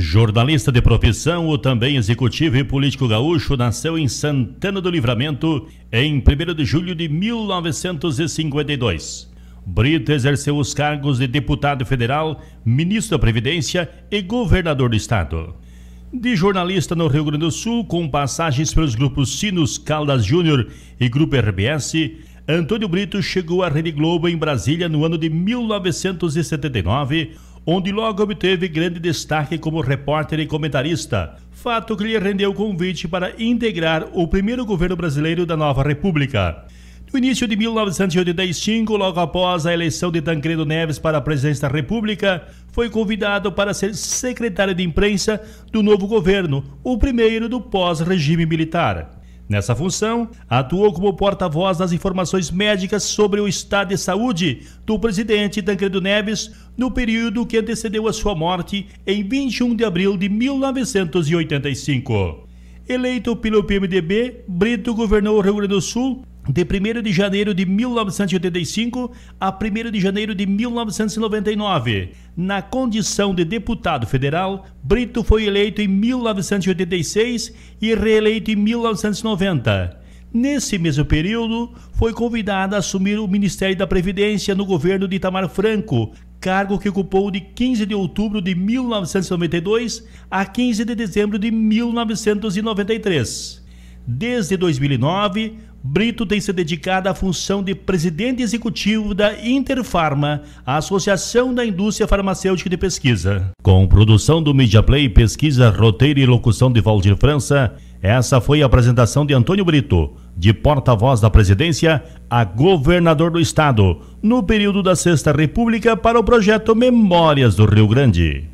Jornalista de profissão, também executivo e político gaúcho, nasceu em Santana do Livramento em 1 de julho de 1952. Brito exerceu os cargos de deputado federal, ministro da Previdência e governador do estado. De jornalista no Rio Grande do Sul, com passagens pelos grupos Sinos, Caldas Júnior e Grupo RBS, Antônio Brito chegou à Rede Globo em Brasília no ano de 1979 onde logo obteve grande destaque como repórter e comentarista, fato que lhe rendeu o convite para integrar o primeiro governo brasileiro da nova República. No início de 1985, logo após a eleição de Tancredo Neves para a presidência da República, foi convidado para ser secretário de imprensa do novo governo, o primeiro do pós-regime militar. Nessa função, atuou como porta-voz das informações médicas sobre o estado de saúde do presidente Tancredo Neves no período que antecedeu a sua morte em 21 de abril de 1985. Eleito pelo PMDB, Brito governou o Rio Grande do Sul de 1 de janeiro de 1985 a 1 de janeiro de 1999. Na condição de deputado federal, Brito foi eleito em 1986 e reeleito em 1990. Nesse mesmo período, foi convidado a assumir o Ministério da Previdência no governo de Itamar Franco, cargo que ocupou de 15 de outubro de 1992 a 15 de dezembro de 1993. Desde 2009, Brito tem se dedicado à função de presidente executivo da Interfarma, a Associação da Indústria Farmacêutica de Pesquisa. Com produção do Media Play, pesquisa, roteiro e locução de Valdir França, essa foi a apresentação de Antônio Brito, de porta-voz da presidência a governador do estado, no período da Sexta República para o projeto Memórias do Rio Grande.